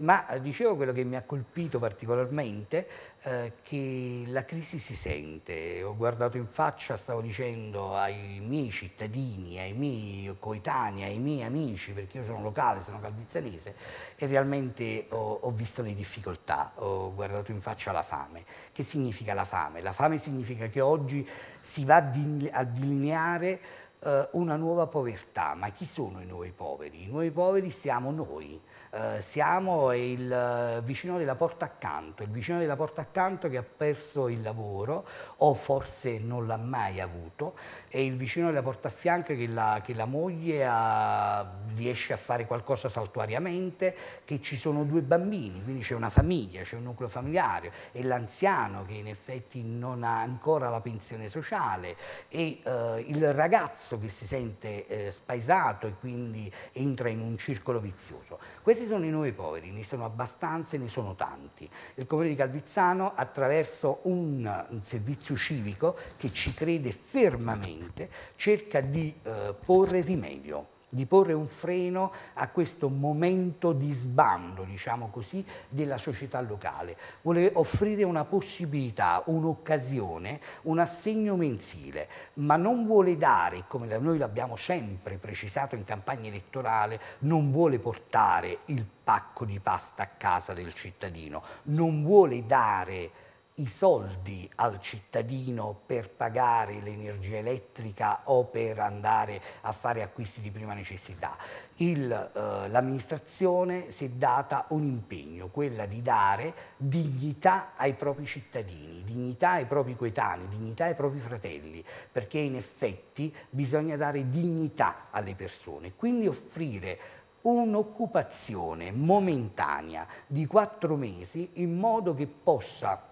Ma eh, dicevo quello che mi ha colpito particolarmente, eh, che la crisi si sente. Ho guardato in faccia, stavo dicendo ai miei cittadini, ai miei coetanei, ai miei amici, perché io sono locale, sono calvizzanese, e realmente ho, ho visto le difficoltà, ho guardato in faccia la fame. Che significa la fame? La fame significa che oggi si va a delineare eh, una nuova povertà. Ma chi sono i nuovi poveri? I nuovi poveri siamo noi, eh, siamo il eh, vicino della porta accanto, il vicino della porta accanto che ha perso il lavoro o forse non l'ha mai avuto, è il vicino della porta a fianco che la, che la moglie ha, riesce a fare qualcosa saltuariamente, che ci sono due bambini, quindi c'è una famiglia, c'è un nucleo familiare, è l'anziano che in effetti non ha ancora la pensione sociale, e eh, il ragazzo che si sente eh, spaesato e quindi entra in un circolo vizioso. Questi sono i nuovi poveri, ne sono abbastanza e ne sono tanti. Il comune di Calvizzano attraverso un servizio civico che ci crede fermamente ambiente cerca di eh, porre rimedio di porre un freno a questo momento di sbando, diciamo così, della società locale. Vuole offrire una possibilità, un'occasione, un assegno mensile, ma non vuole dare, come noi l'abbiamo sempre precisato in campagna elettorale, non vuole portare il pacco di pasta a casa del cittadino, non vuole dare i soldi al cittadino per pagare l'energia elettrica o per andare a fare acquisti di prima necessità. Eh, l'amministrazione eh, si è data un impegno, quella di dare dignità ai propri cittadini, dignità ai propri coetanei, dignità ai propri fratelli, perché in effetti bisogna dare dignità alle persone, quindi offrire un'occupazione momentanea di quattro mesi in modo che possa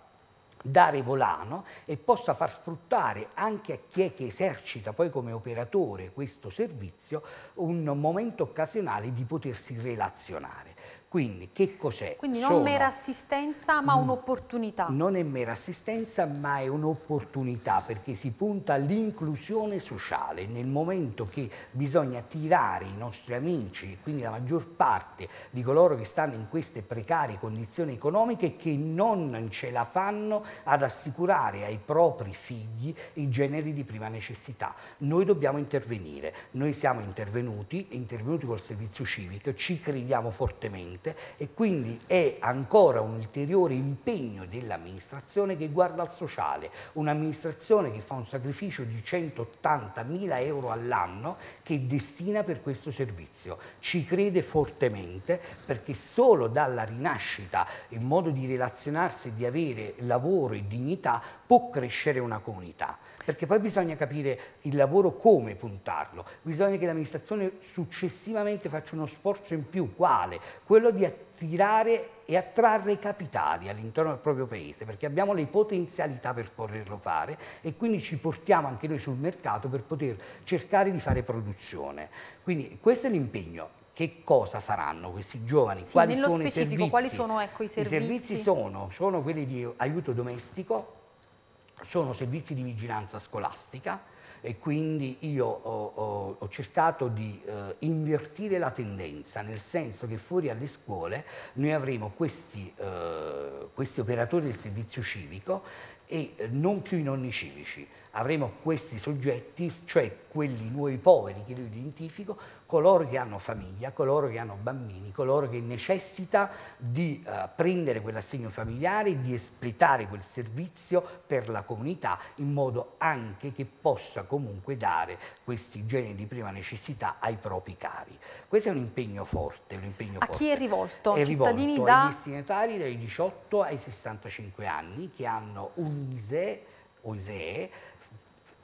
dare volano e possa far sfruttare anche a chi è che esercita poi come operatore questo servizio un momento occasionale di potersi relazionare. Quindi che cos'è? Quindi non Sono, mera assistenza ma mm. un'opportunità. Non è mera assistenza ma è un'opportunità perché si punta all'inclusione sociale nel momento che bisogna tirare i nostri amici quindi la maggior parte di coloro che stanno in queste precarie condizioni economiche che non ce la fanno ad assicurare ai propri figli i generi di prima necessità. Noi dobbiamo intervenire, noi siamo intervenuti, intervenuti col servizio civico, ci crediamo fortemente corrente e quindi è ancora un ulteriore impegno dell'amministrazione che guarda al sociale, un'amministrazione che fa un sacrificio di 180 mila euro all'anno che destina per questo servizio. Ci crede fortemente perché solo dalla rinascita, il modo di relazionarsi e di avere lavoro e dignità può crescere una comunità perché poi bisogna capire il lavoro come puntarlo, bisogna che l'amministrazione successivamente faccia uno sforzo in più, quale? Quello di attirare e attrarre capitali all'interno del proprio paese, perché abbiamo le potenzialità per poterlo fare e quindi ci portiamo anche noi sul mercato per poter cercare di fare produzione. Quindi questo è l'impegno che cosa faranno questi giovani, sì, quali, sono quali, sono ecco, i servizi. I servizi sono, sono quelli di aiuto domestico, sono servizi di vigilanza scolastica e quindi io ho, ho, ho cercato di eh, invertire la tendenza, nel senso che fuori alle scuole noi avremo questi, eh, questi operatori del servizio civico e eh, non più i nonni civici, avremo questi soggetti, cioè quelli nuovi poveri che io identifico, coloro che hanno famiglia, coloro che hanno bambini, coloro che necessita di eh, prendere quell'assegno familiare, di espletare quel servizio per la comunità in modo anche che possa comunque dare questi generi di prima necessità ai propri cari. Questo è un impegno forte. Un impegno a forte. chi è rivolto? È Cittadini rivolto da... ai destinatari dai 18 ai 65 anni che hanno un ISEE o ISEE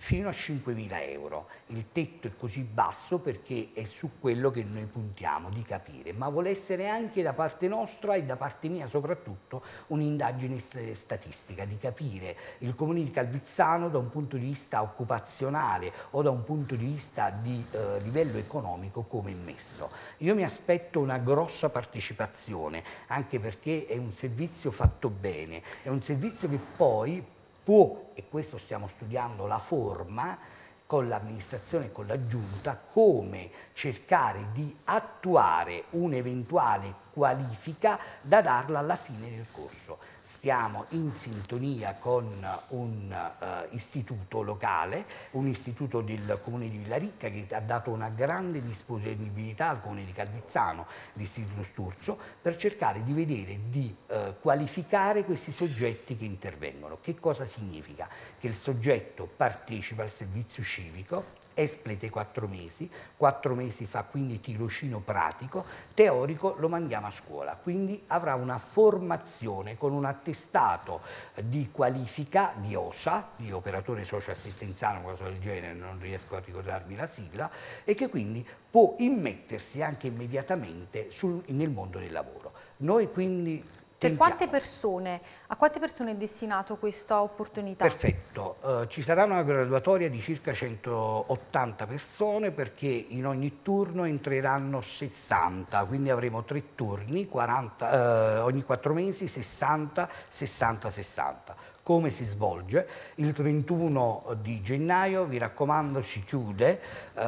fino a 5.000 euro. Il tetto è così basso perché è su quello che noi puntiamo di capire, ma vuole essere anche da parte nostra e da parte mia soprattutto un'indagine statistica, di capire il comune di Calvizzano da un punto di vista occupazionale o da un punto di vista di eh, livello economico come è messo. Io mi aspetto una grossa partecipazione, anche perché è un servizio fatto bene, è un servizio che poi può, e questo stiamo studiando la forma, con l'amministrazione e con la giunta, come cercare di attuare un'eventuale qualifica da darla alla fine del corso. Stiamo in sintonia con un uh, istituto locale, un istituto del comune di Villaricca che ha dato una grande disponibilità al comune di Calvizzano, l'istituto Sturzo, per cercare di vedere di uh, qualificare questi soggetti che intervengono. Che cosa significa? Che il soggetto partecipa al servizio civico, esplete quattro mesi, quattro mesi fa quindi tirocino pratico, teorico lo mandiamo a scuola, quindi avrà una formazione con un attestato di qualifica di OSA, di operatore socioassistenziale, una cosa del genere, non riesco a ricordarmi la sigla, e che quindi può immettersi anche immediatamente sul, nel mondo del lavoro. Noi quindi per quante persone, a quante persone è destinato questa opportunità? Perfetto, uh, ci sarà una graduatoria di circa 180 persone perché in ogni turno entreranno 60, quindi avremo tre turni, 40, uh, eh, ogni quattro mesi 60, 60, 60 come si svolge. Il 31 di gennaio, vi raccomando, si chiude uh,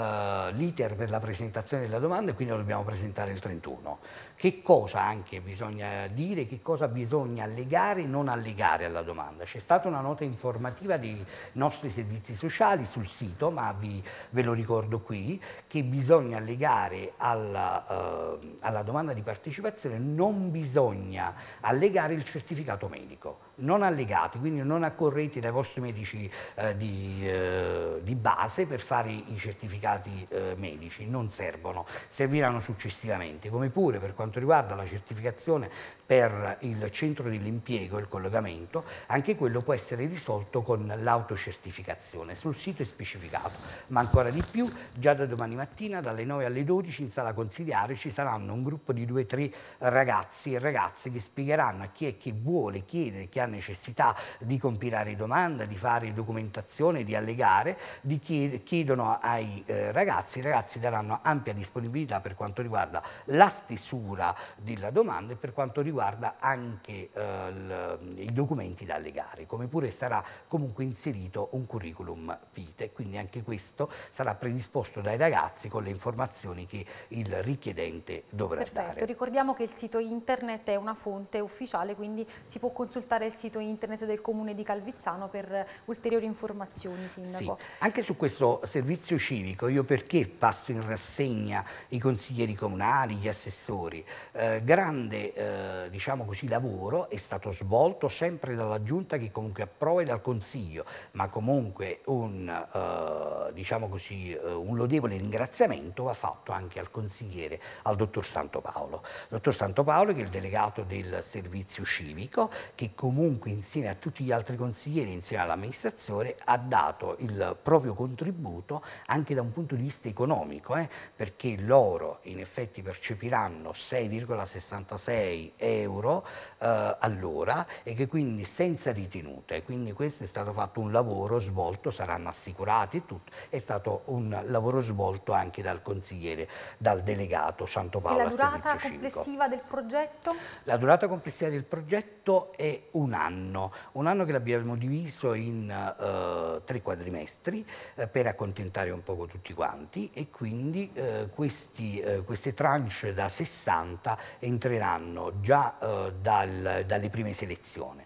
l'iter per la presentazione della domanda e quindi lo dobbiamo presentare il 31 che cosa anche bisogna dire, che cosa bisogna allegare e non allegare alla domanda. C'è stata una nota informativa dei nostri servizi sociali sul sito, ma vi, ve lo ricordo qui, che bisogna allegare alla, eh, alla domanda di partecipazione, non bisogna allegare il certificato medico non allegati, quindi non accorrete dai vostri medici eh, di, eh, di, base per fare i certificati eh, medici, non servono, serviranno successivamente, come pure per quanto quanto riguarda la certificazione per il centro dell'impiego e il collegamento, anche quello può essere risolto con l'autocertificazione. Sul sito è specificato, ma ancora di più, già da domani mattina dalle 9 alle 12 in sala consigliare ci saranno un gruppo di due o tre ragazzi e ragazze che spiegheranno a chi è che vuole chiedere, chi ha necessità di compilare domanda, di fare documentazione, di allegare, di chied chiedono ai eh, ragazzi, i ragazzi daranno ampia disponibilità per quanto riguarda la stesura della domanda e per quanto riguarda riguarda anche eh, i documenti da allegare, come pure sarà comunque inserito un curriculum vitae, quindi anche questo sarà predisposto dai ragazzi con le informazioni che il richiedente dovrà Perfetto. dare. Perfetto, ricordiamo che il sito internet è una fonte ufficiale, quindi si può consultare il sito internet del Comune di Calvizzano per ulteriori informazioni, Sindaco. Sì, anche su questo servizio civico io perché passo in rassegna i consiglieri comunali, gli assessori, eh, grande eh, eh, diciamo così, lavoro è stato svolto sempre dalla Giunta che comunque approva e dal Consiglio, ma comunque un, eh, diciamo così, eh, un lodevole ringraziamento va fatto anche al consigliere, al dottor Santo Paolo. Dottor Santo Paolo che è il delegato del servizio civico che comunque insieme a tutti gli altri consiglieri, insieme all'amministrazione, ha dato il proprio contributo anche da un punto di vista economico, eh, perché loro in effetti percepiranno 6,66 euro euro eh, all'ora e che quindi senza ritenute, quindi questo è stato fatto un lavoro svolto, saranno assicurati e tutto, è stato un lavoro svolto anche dal consigliere, dal delegato Santo Paolo a Servizio Civico. La durata complessiva del progetto? La durata complessiva del progetto è un anno, un anno che l'abbiamo diviso in eh, tre quadrimestri eh, per accontentare un poco tutti quanti e quindi eh, questi, eh, queste tranche da 60 entreranno già già eh, dal, dalle prime selezioni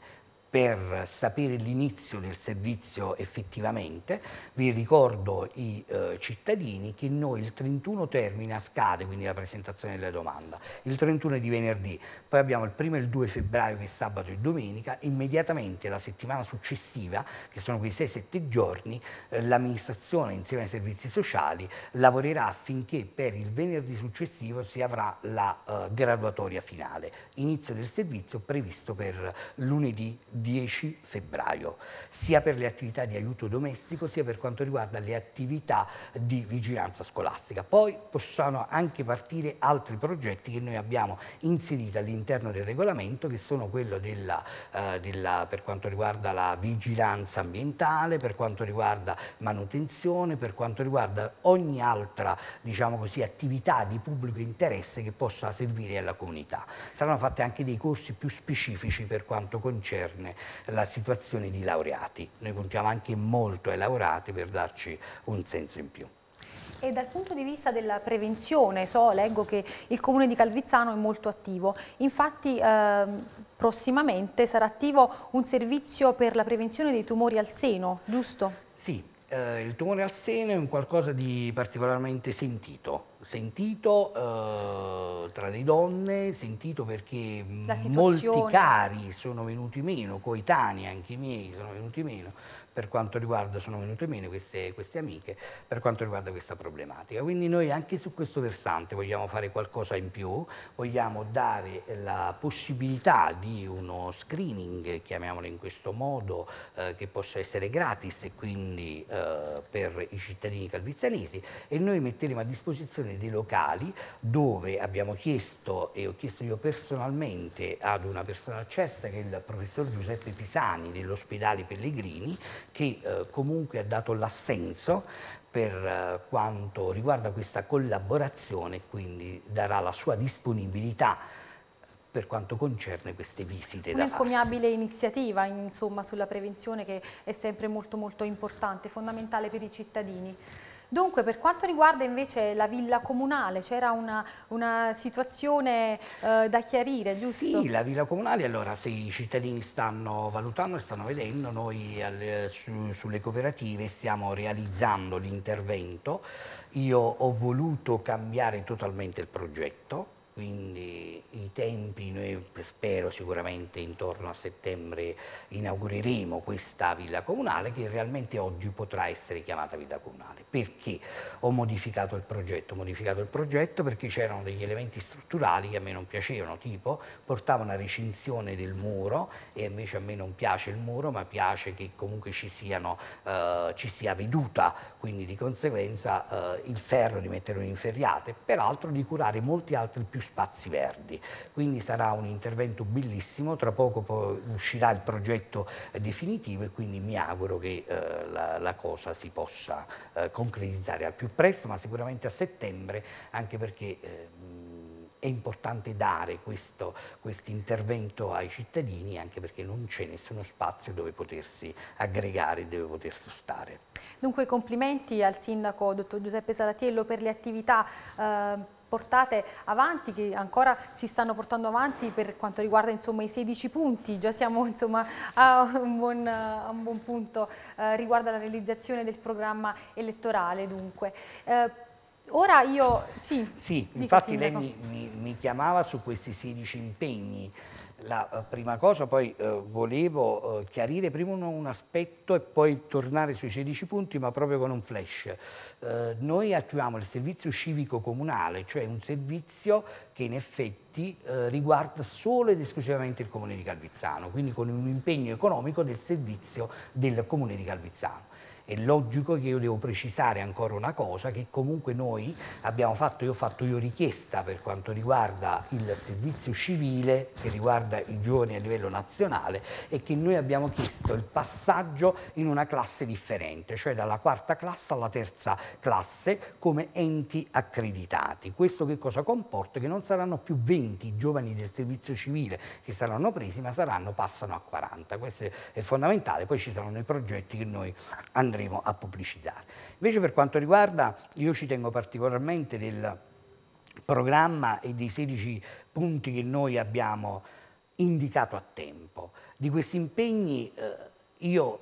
per sapere l'inizio del servizio effettivamente. Vi ricordo i eh, cittadini che noi il 31 termina scade, quindi la presentazione della domanda. Il 31 è di venerdì, poi abbiamo il 1 e il 2 febbraio che è sabato e domenica, immediatamente la settimana successiva, che sono quei 6-7 giorni, eh, l'amministrazione insieme ai servizi sociali lavorerà affinché per il venerdì successivo si avrà la eh, graduatoria finale. Inizio del servizio previsto per lunedì 10 febbraio, sia per le attività di aiuto domestico sia per quanto riguarda le attività di vigilanza scolastica. Poi possono anche partire altri progetti che noi abbiamo inserito all'interno del regolamento che sono quello della, eh, della, per quanto riguarda la vigilanza ambientale, per quanto riguarda manutenzione, per quanto riguarda ogni altra diciamo così, attività di pubblico interesse che possa servire alla comunità. Saranno fatti anche dei corsi più specifici per quanto concerne bene la situazione di laureati. Noi puntiamo anche molto ai laureati per darci un senso in più. E dal punto di vista della prevenzione, so, leggo che il comune di Calvizzano è molto attivo, infatti eh, prossimamente sarà attivo un servizio per la prevenzione dei tumori al seno, giusto? Sì, eh, il tumore al seno è un qualcosa di particolarmente sentito, sentito eh, tra le donne, sentito perché molti cari sono venuti meno, coetanei anche i miei sono venuti meno, per quanto riguarda, sono venute meno queste, queste amiche, per quanto riguarda questa problematica. Quindi noi anche su questo versante vogliamo fare qualcosa in più, vogliamo dare la possibilità di uno screening, chiamiamolo in questo modo, eh, che possa essere gratis e quindi eh, per i cittadini calvizianesi e noi metteremo a disposizione dei locali dove abbiamo chiesto e ho chiesto io personalmente ad una persona accessa che è il professor Giuseppe Pisani dell'ospedale Pellegrini che eh, comunque ha dato l'assenso per eh, quanto riguarda questa collaborazione, quindi darà la sua disponibilità eh, per quanto concerne queste visite Un'encomiabile iniziativa insomma, sulla prevenzione che è sempre molto, molto importante, fondamentale per i cittadini. Dunque, per quanto riguarda invece la villa comunale, c'era una, una, situazione eh, da chiarire, giusto? Sì, la villa comunale, allora se i cittadini stanno valutando e stanno vedendo, noi al, su, sulle cooperative stiamo realizzando l'intervento, io ho voluto cambiare totalmente il progetto, quindi i tempi noi spero sicuramente intorno a settembre inaugureremo questa villa comunale che realmente oggi potrà essere chiamata villa comunale. Perché ho modificato il progetto? Ho modificato il progetto perché c'erano degli elementi strutturali che a me non piacevano, tipo portava una recinzione del muro e invece a me non piace il muro ma piace che comunque ci, siano, eh, ci sia veduta, quindi di conseguenza eh, il ferro di metterlo in ferriate, peraltro di curare molti altri più spazi verdi. Quindi sarà un intervento bellissimo, tra poco uscirà il progetto eh, definitivo e quindi mi auguro che eh, la, la, cosa si possa eh, concretizzare al più presto, ma sicuramente a settembre, anche perché... Eh, è importante dare questo quest intervento ai cittadini anche perché non c'è nessuno spazio dove potersi aggregare, dove potersi stare. Dunque complimenti al sindaco dottor Giuseppe Salatiello per le attività eh, portate avanti, che ancora si stanno portando avanti per quanto riguarda insomma, i 16 punti, già siamo insomma, sì. a, un buon, a, un buon, punto eh, riguardo alla realizzazione del programma elettorale dunque. Eh, ora io... Sì, sì infatti sindaco. lei mi, mi, mi chiamava su questi 16 impegni, la eh, prima cosa poi eh, volevo eh, chiarire prima un, un, aspetto e poi tornare sui 16 punti ma proprio con un flash. Eh, noi attuiamo il servizio civico comunale, cioè un servizio che in effetti eh, riguarda solo ed esclusivamente il comune di Calvizzano, quindi con un impegno economico del servizio del comune di Calvizzano è logico che io devo precisare ancora una cosa, che comunque noi abbiamo fatto, io ho fatto io richiesta per quanto riguarda il servizio civile, che riguarda i giovani a livello nazionale, e che noi abbiamo chiesto il passaggio in una classe differente, cioè dalla quarta classe alla terza classe come enti accreditati. Questo che cosa comporta? Che non saranno più 20 giovani del servizio civile che saranno presi, ma saranno, passano a 40. Questo è fondamentale, poi ci saranno i progetti che noi andremo andremo a pubblicizzare. Invece per quanto riguarda, io ci tengo particolarmente del programma e dei 16 punti che noi abbiamo indicato a tempo. Di questi impegni eh, io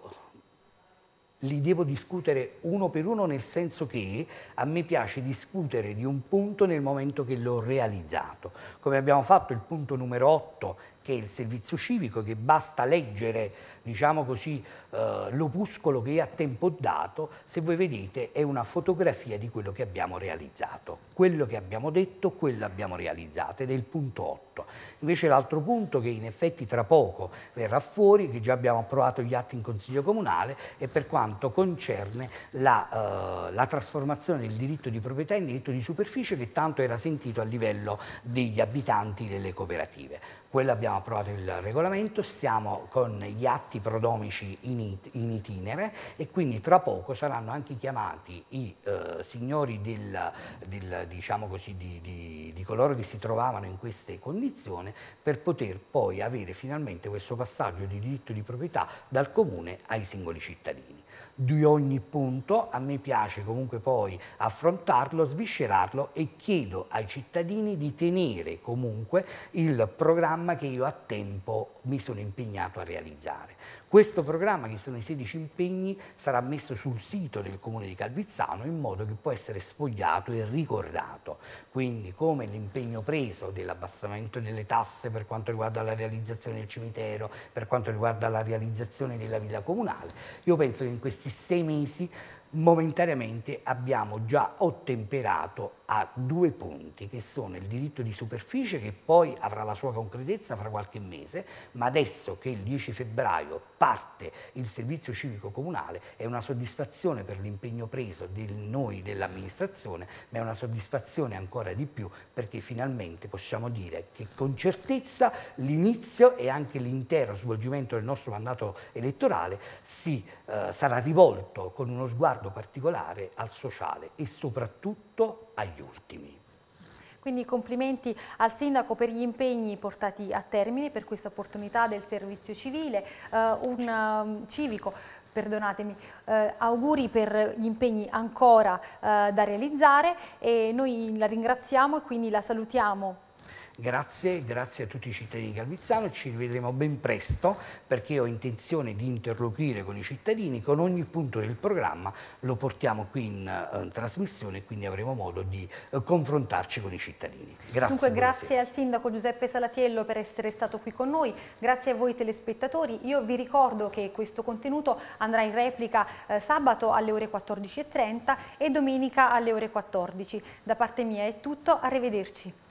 li devo discutere uno per uno nel senso che a me piace discutere di un punto nel momento che l'ho realizzato, come abbiamo fatto il punto numero 8 che è il servizio civico, che basta leggere, diciamo così, eh, l'opuscolo che è a tempo dato, se voi vedete è una fotografia di quello che abbiamo realizzato. Quello che abbiamo detto, quello abbiamo realizzato ed è il punto 8. Invece l'altro punto che in effetti tra poco verrà fuori, che già abbiamo approvato gli atti in Consiglio Comunale, è per quanto concerne la, eh, la trasformazione del diritto di proprietà in diritto di superficie che tanto era sentito a livello degli abitanti delle cooperative quello abbiamo approvato il regolamento, stiamo con gli atti prodomici in, it, in itinere e quindi tra poco saranno anche chiamati i eh, signori del, del, diciamo così, di, di, di, coloro che si trovavano in queste condizioni per poter poi avere finalmente questo passaggio di diritto di proprietà dal comune ai singoli cittadini di ogni punto, a me piace comunque poi affrontarlo, sviscerarlo e chiedo ai cittadini di tenere comunque il programma che io a tempo mi sono impegnato a realizzare. Questo programma, che sono i 16 impegni, sarà messo sul sito del Comune di Calvizzano in modo che può essere sfogliato e ricordato. Quindi come l'impegno preso dell'abbassamento delle tasse per quanto riguarda la realizzazione del cimitero, per quanto riguarda la realizzazione della villa comunale, io penso che in questi sei mesi momentaneamente abbiamo già ottemperato ha due punti che sono il diritto di superficie che poi avrà la sua concretezza fra qualche mese, ma adesso che il 10 febbraio parte il servizio civico comunale è una soddisfazione per l'impegno preso di noi dell'amministrazione, ma è una soddisfazione ancora di più perché finalmente possiamo dire che con certezza l'inizio e anche l'intero svolgimento del nostro mandato elettorale si, eh, sarà rivolto con uno sguardo particolare al sociale e soprattutto soprattutto agli ultimi. Quindi complimenti al Sindaco per gli impegni portati a termine per questa opportunità del servizio civile, eh, un eh, civico perdonatemi, eh, auguri per gli impegni ancora eh, da realizzare e noi la ringraziamo e quindi la salutiamo Grazie, grazie a tutti i cittadini di Calvizzano, ci rivedremo ben presto perché ho intenzione di interloquire con i cittadini, con ogni punto del programma lo portiamo qui in, uh, trasmissione e quindi avremo modo di uh, confrontarci con i cittadini. Grazie. Dunque, grazie al Sindaco Giuseppe Salatiello per essere stato qui con noi, grazie a voi telespettatori, io vi ricordo che questo contenuto andrà in replica eh, sabato alle ore 14.30 e domenica alle ore 14. Da parte mia è tutto, arrivederci.